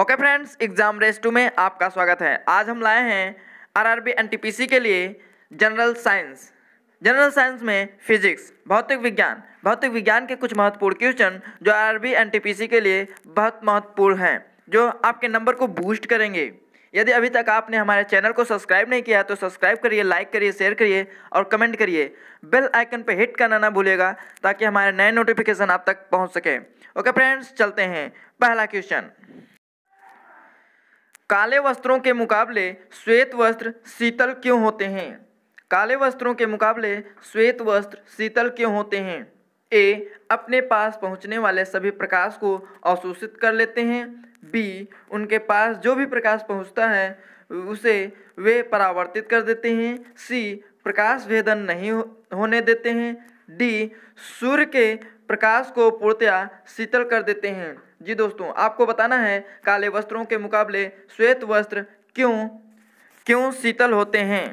okay friends exam race two में आपका स्वागत है आज हम लाए हैं आरआरबी एनटीपीसी के लिए जनरल साइंस जनरल साइंस में फिजिक्स भौतिक विज्ञान भौतिक विज्ञान के कुछ महत्वपूर्ण क्वेश्चन जो आरआरबी एनटीपीसी के लिए बहुत महत्वपूर्ण हैं जो आपके नंबर को बूस्ट करेंगे यदि अभी तक आपने हमारे चैनल को सब्सक्राइब नहीं किया तो सब्सक्राइब करिए लाइक करिए शेयर करिए और कमेंट करिए बेल आइकन पर हिट करना ना भूलेगा ताकि हमारे नए नोटिफिकेशन आप तक पहुँच सके ओके फ्रेंड्स चलते हैं पहला क्वेश्चन काले वस्त्रों के मुकाबले श्वेत वस्त्र शीतल क्यों होते हैं काले वस्त्रों के मुकाबले श्वेत वस्त्र शीतल क्यों होते हैं ए अपने पास पहुंचने वाले सभी प्रकाश को अवशोषित कर लेते हैं बी उनके पास जो भी प्रकाश पहुंचता है उसे वे परावर्तित कर देते हैं सी प्रकाश भेदन नहीं होने देते हैं डी सूर्य के प्रकाश को पूर्णतया शीतल कर देते हैं जी दोस्तों आपको बताना है काले वस्त्रों के मुकाबले श्वेत वस्त्र क्यों क्यों शीतल होते हैं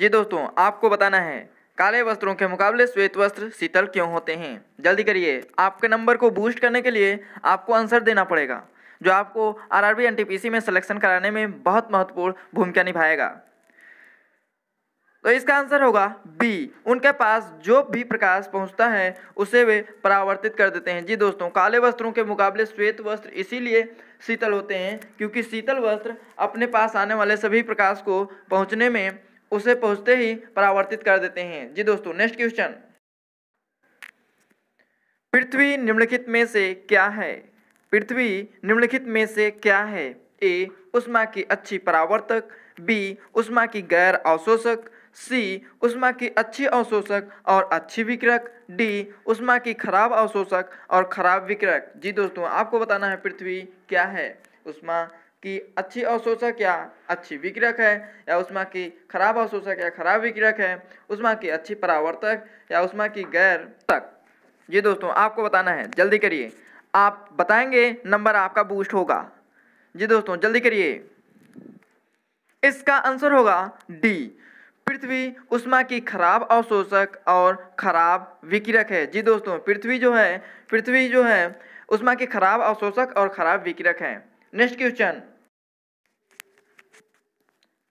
जी दोस्तों आपको बताना है काले वस्त्रों के मुकाबले श्वेत वस्त्र शीतल क्यों होते हैं जल्दी करिए आपके नंबर को बूस्ट करने के लिए आपको आंसर देना पड़ेगा जो आपको आरआरबी एनटीपीसी में सिलेक्शन कराने में बहुत महत्वपूर्ण भूमिका निभाएगा तो इसका आंसर होगा बी उनके पास जो भी प्रकाश पहुंचता है उसे वे परावर्तित कर देते हैं जी दोस्तों काले वस्त्रों के मुकाबले श्वेत वस्त्र इसीलिए शीतल होते हैं क्योंकि शीतल वस्त्र अपने पास आने वाले सभी प्रकाश को पहुंचने में उसे पहुंचते ही परावर्तित कर देते हैं जी दोस्तों नेक्स्ट क्वेश्चन पृथ्वी निम्नलिखित में से क्या है पृथ्वी निम्नलिखित में से क्या है ए उष्मा की अच्छी परावर्तक बी उष्मा की गैर अवशोषक सी उष्मा की अच्छी अवशोषक और अच्छी विक्रक डी उष्मा की खराब अवशोषक और खराब विक्रक जी दोस्तों आपको बताना है पृथ्वी क्या है उष्मा की अच्छी अवशोषक या अच्छी विक्रक है या उष्मा की खराब अवशोषक या खराब विक्रक है उष्मा की अच्छी परावर्तक या उष्मा की गैर तक ये दोस्तों आपको बताना है जल्दी करिए आप बताएंगे नंबर आपका बूस्ट होगा जी दोस्तों जल्दी करिए इसका आंसर होगा डी पृथ्वी उष्मा की खराब अवशोषक और खराब विकिरक है जी दोस्तों पृथ्वी जो है पृथ्वी जो है उष्मा की खराब अवशोषक और खराब विकिरक है नेक्स्ट क्वेश्चन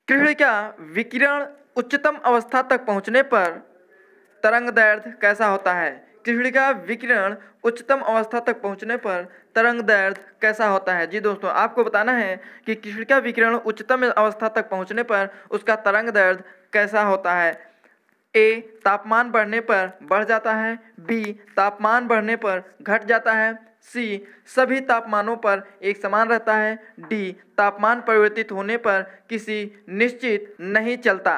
कृष्णिका विकिरण उच्चतम अवस्था तक पहुंचने पर तरंग दर्द कैसा होता है कृष्णिका विकिरण उच्चतम अवस्था तक पहुंचने पर तरंग दर्द कैसा होता है जी दोस्तों आपको बताना है कि कृष्णिका विकिरण उच्चतम अवस्था तक पहुंचने पर उसका तरंग दर्द कैसा होता है ए तापमान बढ़ने पर बढ़ जाता है बी तापमान बढ़ने पर घट जाता है सी सभी तापमानों पर एक समान रहता है डी तापमान परिवर्तित होने पर किसी निश्चित नहीं चलता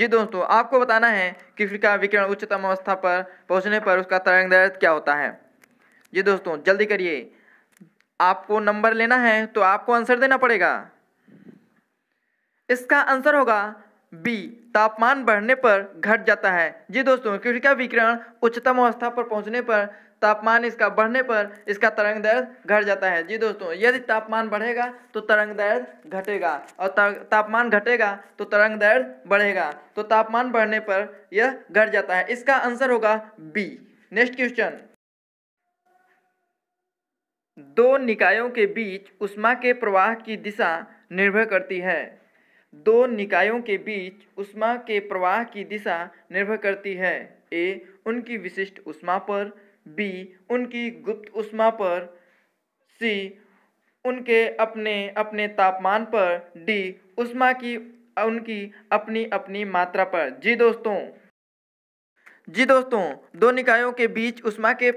जी दोस्तों आपको बताना है कि फिर का विकिरण उच्चतम अवस्था पर पहुंचने पर उसका तरंग दर्द क्या होता है जी दोस्तों जल्दी करिए आपको नंबर लेना है तो आपको आंसर देना पड़ेगा इसका आंसर होगा बी तापमान बढ़ने पर घट जाता है जी दोस्तों क्योंकि का विकिरण उच्चतम अवस्था पर पहुंचने पर तापमान इसका बढ़ने पर इसका तरंग दर्द घट जाता है जी दोस्तों यदि तापमान बढ़ेगा तो तरंग दर्द घटेगा और तापमान घटेगा तो तरंग दर्द बढ़ेगा तो तापमान बढ़ने पर यह घट जाता है इसका आंसर होगा बी नेक्स्ट क्वेश्चन दो निकायों के बीच उष्मा के प्रवाह की दिशा निर्भर करती है दो निकायों के बीच उष्मा के प्रवाह की दिशा निर्भर करती है ए उनकी विशिष्ट उष्मा पर बी उनकी गुप्त उष्मा पर सी उनके अपने अपने तापमान पर डी उष्मा की उनकी अपनी अपनी मात्रा पर जी दोस्तों जी दोस्तों दो निकायों के बीच उष्मा के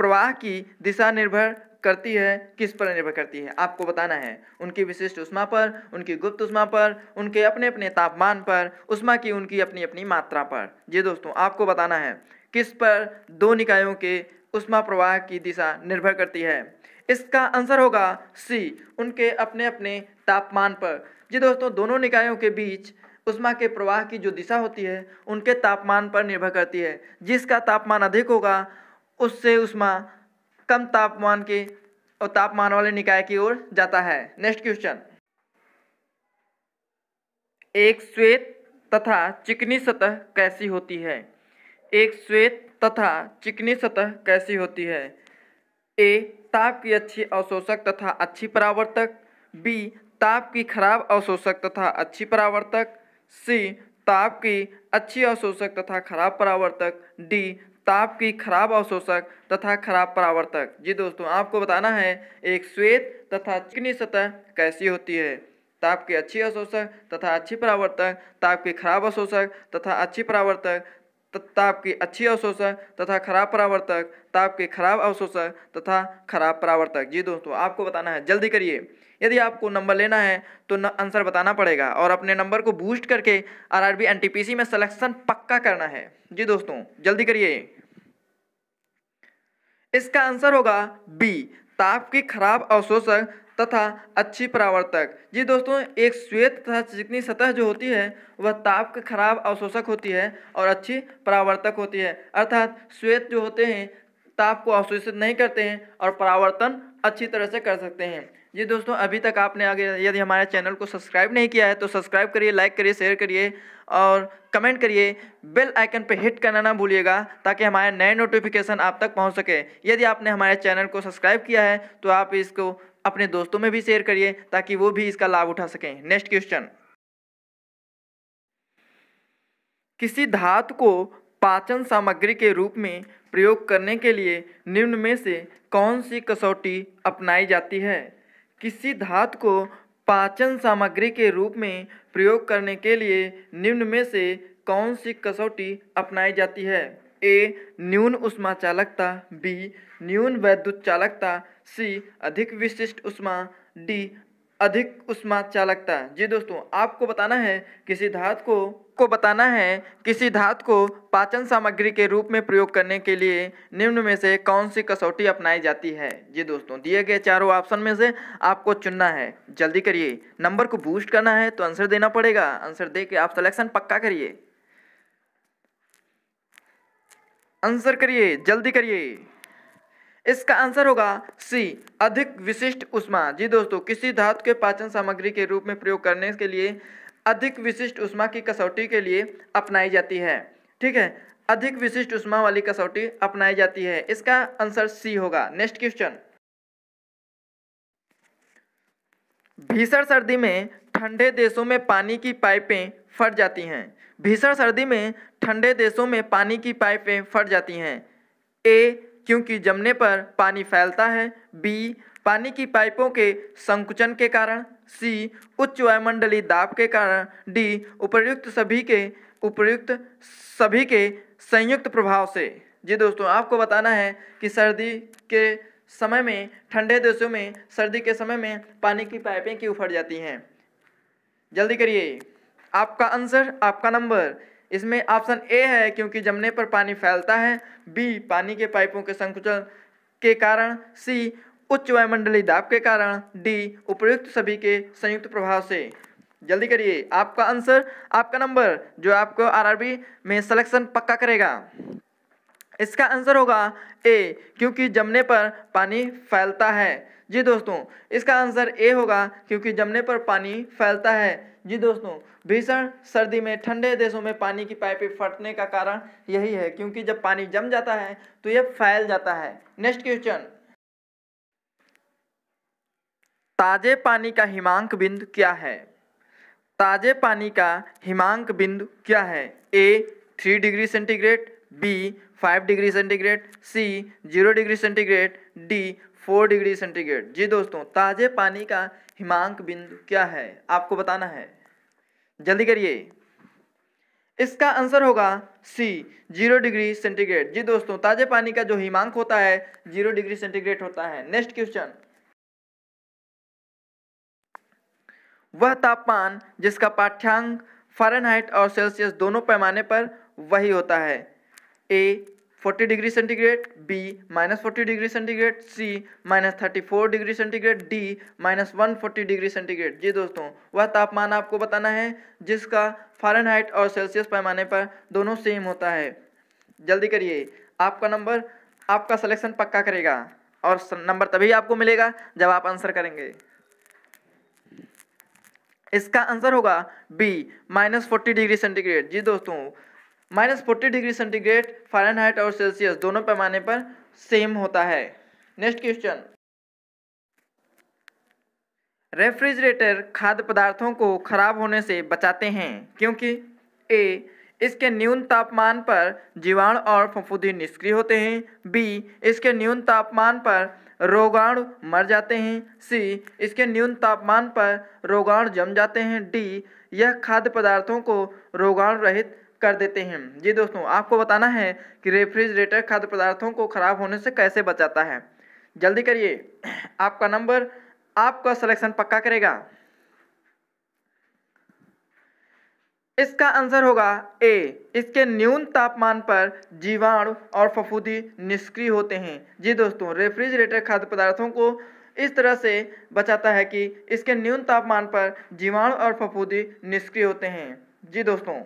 प्रवाह की दिशा निर्भर करती है किस पर निर्भर करती है आपको बताना है उनकी विशिष्ट उष्मा पर उनकी गुप्त उष्मा पर उनके अपने अपने तापमान पर उष्मा की उनकी अपनी अपनी मात्रा पर ये दोस्तों आपको बताना है किस पर दो निकायों के उष्मा प्रवाह की दिशा निर्भर करती है इसका आंसर होगा सी उनके अपने अपने तापमान पर जी दोस्तों दोनों निकायों के बीच उष्मा के प्रवाह की जो दिशा होती है उनके तापमान पर निर्भर करती है जिसका तापमान अधिक होगा उससे उष्मा कम तापमान के और तापमान वाले निकाय की ओर जाता है नेक्स्ट क्वेश्चन एक श्वेत तथा चिकनी सतह कैसी होती है एक श्वेत तथा चिकनी सतह कैसी होती है ए ताप की अच्छी अवशोषक तथा अच्छी परावर्तक बी ताप की खराब अवशोषक तथा अच्छी परावर्तक सी ताप की अच्छी अवशोषक तथा खराब परावर्तक डी ताप की खराब अवशोषक तथा खराब परावर्तक जी दोस्तों आपको बताना है एक श्वेत तथा चिकनी सतह कैसी होती है ताप के अच्छी अवशोषक तथा अच्छी परावर्तक ताप के खराब अवशोषक तथा अच्छी परावर्तक ताप की अच्छी अवशोषक तथा खराब परावर्तक ताप के खराब अवशोषक तथा खराब परावर्तक जी दोस्तों आपको बताना है जल्दी करिए यदि आपको नंबर लेना है तो न, आंसर बताना पड़ेगा और अपने नंबर को बूस्ट करके आरआरबी एनटीपीसी में सिलेक्शन पक्का करना है जी दोस्तों जल्दी करिए इसका आंसर होगा बी ताप की खराब अवशोषक तथा अच्छी परावर्तक जी दोस्तों एक श्वेत तथा चिकनी सतह जो होती है वह ताप के खराब अवशोषक होती है और अच्छी परावर्तक होती है अर्थात श्वेत जो होते हैं ताप को अवशोषित नहीं करते हैं और परावर्तन अच्छी तरह से कर सकते हैं ये दोस्तों अभी तक आपने आगे यदि हमारे चैनल को सब्सक्राइब नहीं किया है तो सब्सक्राइब करिए लाइक करिए शेयर करिए और कमेंट करिए बेल आइकन पर हिट करना ना भूलिएगा ताकि हमारे नए नोटिफिकेशन आप तक पहुंच सके यदि आपने हमारे चैनल को सब्सक्राइब किया है तो आप इसको अपने दोस्तों में भी शेयर करिए ताकि वो भी इसका लाभ उठा सकें नेक्स्ट क्वेश्चन किसी धातु को पाचन सामग्री के रूप में प्रयोग करने के लिए निम्न में से कौन सी कसौटी अपनाई जाती है किसी धातु को पाचन सामग्री के रूप में प्रयोग करने के लिए निम्न में से कौन सी कसौटी अपनाई जाती है ए न्यून उष्मा चालकता बी न्यून वैद्युत चालकता सी अधिक विशिष्ट उष्मा डी अधिक उष्मा चालकता जी दोस्तों आपको बताना है किसी धात को को बताना है किसी धातु को पाचन सामग्री के रूप में प्रयोग करने के लिए निम्न में से कौन सी कसौटी अपनाई जाती है जी दोस्तों दिए गए चारों ऑप्शन में से आपको चुनना है जल्दी करिए नंबर को बूस्ट करना है तो आंसर देना पड़ेगा आंसर दे के आप सिलेक्शन पक्का करिए आंसर करिए जल्दी करिए इसका आंसर होगा सी अधिक विशिष्ट उष्मा जी दोस्तों किसी धातु के पाचन सामग्री के रूप में प्रयोग करने के लिए अधिक विशिष्ट उष्मा की कसौटी के लिए अपनाई जाती है ठीक है अधिक विशिष्ट उष्मा वाली कसौटी अपनाई जाती है इसका आंसर सी होगा नेक्स्ट क्वेश्चन भीषण सर्दी में ठंडे देशों में पानी की पाइपें फट जाती हैं भीषण सर्दी में ठंडे देशों में पानी की पाइपें फट जाती हैं ए क्योंकि जमने पर पानी फैलता है बी पानी की पाइपों के संकुचन के कारण सी उच्च वायुमंडली दाब के कारण डी उपर्युक्त सभी के उपयुक्त सभी के संयुक्त प्रभाव से जी दोस्तों आपको बताना है कि सर्दी के समय में ठंडे देशों में सर्दी के समय में पानी की पाइपें क्यों फट जाती हैं जल्दी करिए आपका आंसर आपका नंबर इसमें ऑप्शन ए है क्योंकि जमने पर पानी फैलता है बी पानी के पाइपों के संकुचन के कारण सी उच्च वायुमंडलीय दाब के कारण डी उपयुक्त सभी के संयुक्त प्रभाव से जल्दी करिए आपका आंसर आपका नंबर जो आपको आरआरबी में सिलेक्शन पक्का करेगा इसका आंसर होगा ए क्योंकि जमने पर पानी फैलता है जी दोस्तों इसका आंसर ए होगा क्योंकि जमने पर पानी फैलता है जी दोस्तों भीषण सर्दी में ठंडे देशों में पानी की पाइपें फटने का कारण यही है क्योंकि जब पानी जम जाता है तो यह फैल जाता है नेक्स्ट क्वेश्चन ताजे पानी का हिमांक बिंदु क्या है ताजे पानी का हिमांक बिंदु क्या है A three degree centigrade B five degree centigrade C zero degree centigrade D four degree centigrade जी दोस्तों ताजे पानी का हिमांक बिंदु क्या है आपको बताना है जल्दी करिए इसका आंसर होगा सी जीरो डिग्री सेंटीग्रेड जी दोस्तों ताजे पानी का जो हिमांक होता है जीरो डिग्री सेंटीग्रेड होता है नेक्स्ट क्वेश्चन वह तापमान जिसका पाठ्यांक फ़ारेनहाइट और सेल्सियस दोनों पैमाने पर वही होता है A 40 degree centigrade B minus forty degree centigrade C minus thirty four degree centigrade D minus one forty degree centigrade जी दोस्तों वह तापमान आपको बताना है जिसका फ़ारेनहाइट और सेल्सियस पैमाने पर दोनों सेम होता है जल्दी करिए आपका नंबर आपका सिलेक्शन पक्का करेगा और नंबर तभी आपको मिलेगा जब आप आंसर करेंगे इसका आंसर होगा B minus forty degree centigrade जी दोस्तों minus forty degree centigrade Fahrenheit और सेल्सियस दोनों पैमाने पर सेम होता है नेक्स्ट क्वेश्चन रेफ्रिजरेटर खाद्य पदार्थों को खराब होने से बचाते हैं क्योंकि ए इसके न्यून तापमान पर जीवाणु और फफूदी निष्क्रिय होते हैं बी इसके न्यून तापमान पर रोगाणु मर जाते हैं सी इसके न्यून तापमान पर रोगाणु जम जाते हैं डी यह खाद्य पदार्थों को रोगाणु रहित कर देते हैं जी दोस्तों आपको बताना है कि रेफ्रिजरेटर खाद्य पदार्थों को खराब होने से कैसे बचाता है जल्दी करिए आपका नंबर आपका सिलेक्शन पक्का करेगा इसका आंसर होगा ए इसके न्यून तापमान पर जीवाणु और फफूदी निष्क्रिय होते हैं जी दोस्तों रेफ्रिजरेटर खाद्य पदार्थों को इस तरह से बचाता है कि इसके न्यून तापमान पर जीवाणु और फफूदी निष्क्रिय होते हैं जी दोस्तों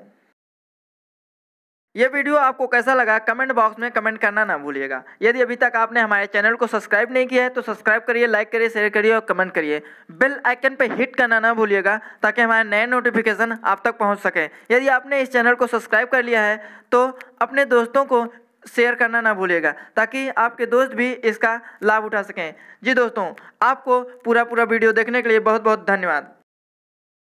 ये वीडियो आपको कैसा लगा कमेंट बॉक्स में कमेंट करना ना भूलिएगा यदि अभी तक आपने हमारे चैनल को सब्सक्राइब नहीं किया है तो सब्सक्राइब करिए लाइक करिए शेयर करिए और कमेंट करिए बेल आइकन पर हिट करना ना भूलिएगा ताकि हमारे नए नोटिफिकेशन आप तक पहुंच सके यदि आपने इस चैनल को सब्सक्राइब कर लिया है तो अपने दोस्तों को शेयर करना ना भूलिएगा ताकि आपके दोस्त भी इसका लाभ उठा सकें जी दोस्तों आपको पूरा पूरा वीडियो देखने के लिए बहुत बहुत धन्यवाद